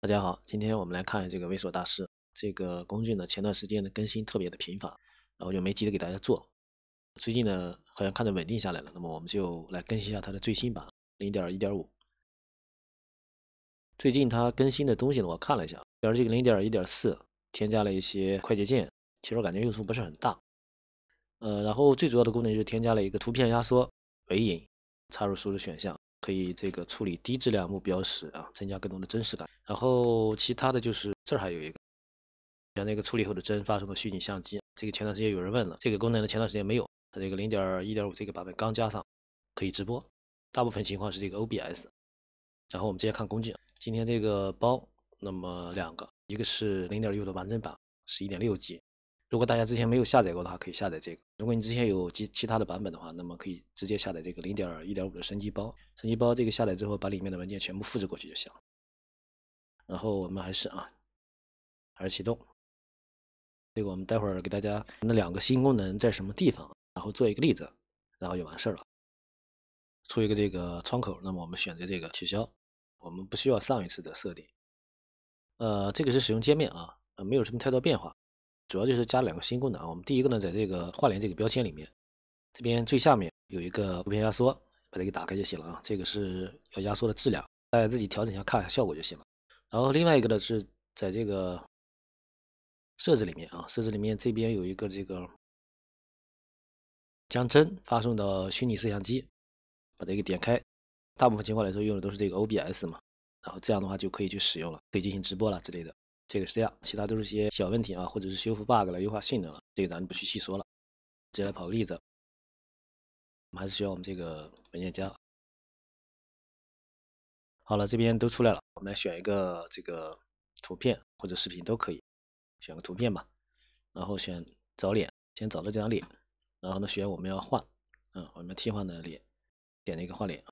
大家好，今天我们来看这个猥琐大师这个工具呢，前段时间的更新特别的频繁，然后就没急着给大家做。最近呢好像看着稳定下来了，那么我们就来更新一下它的最新版零点一点五。最近它更新的东西呢，我看了一下，比如这个零点一点四，添加了一些快捷键，其实我感觉用处不是很大。呃，然后最主要的功能就是添加了一个图片压缩、尾影、插入输入选项。可以这个处理低质量目标时啊，增加更多的真实感。然后其他的就是这儿还有一个，像那个处理后的帧发送的虚拟相机。这个前段时间有人问了，这个功能呢前段时间没有，它这个零点一点五这个版本刚加上，可以直播。大部分情况是这个 OBS。然后我们直接看工具，今天这个包那么两个，一个是零点六的完整版，十一点六 G。如果大家之前没有下载过的话，可以下载这个。如果你之前有其其他的版本的话，那么可以直接下载这个零点一点五的升级包。升级包这个下载之后，把里面的文件全部复制过去就行了。然后我们还是啊，还是启动。这个我们待会儿给大家那两个新功能在什么地方，然后做一个例子，然后就完事儿了。出一个这个窗口，那么我们选择这个取消，我们不需要上一次的设定。呃，这个是使用界面啊，啊，没有什么太多变化。主要就是加两个新功能啊。我们第一个呢，在这个画联这个标签里面，这边最下面有一个图片压缩，把它给打开就行了啊。这个是要压缩的质量，大家自己调整一下，看一下效果就行了。然后另外一个呢，是在这个设置里面啊，设置里面这边有一个这个将帧发送到虚拟摄像机，把这个点开，大部分情况来说用的都是这个 OBS 嘛，然后这样的话就可以去使用了，可以进行直播了之类的。这个是这样，其他都是些小问题啊，或者是修复 bug 了、优化性能了，这个咱就不去细说了。接下来跑个例子，我们还是需要我们这个文件夹。好了，这边都出来了。我们来选一个这个图片或者视频都可以，选个图片吧。然后选找脸，先找到这张脸。然后呢，选我们要换，嗯，我们替换的脸，点那个换脸。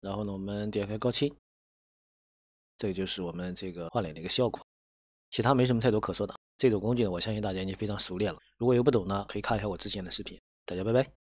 然后呢，我们点开高清。这个就是我们这个换脸的一个效果，其他没什么太多可说的。这种工具呢，我相信大家已经非常熟练了。如果有不懂的，可以看一下我之前的视频。大家拜拜。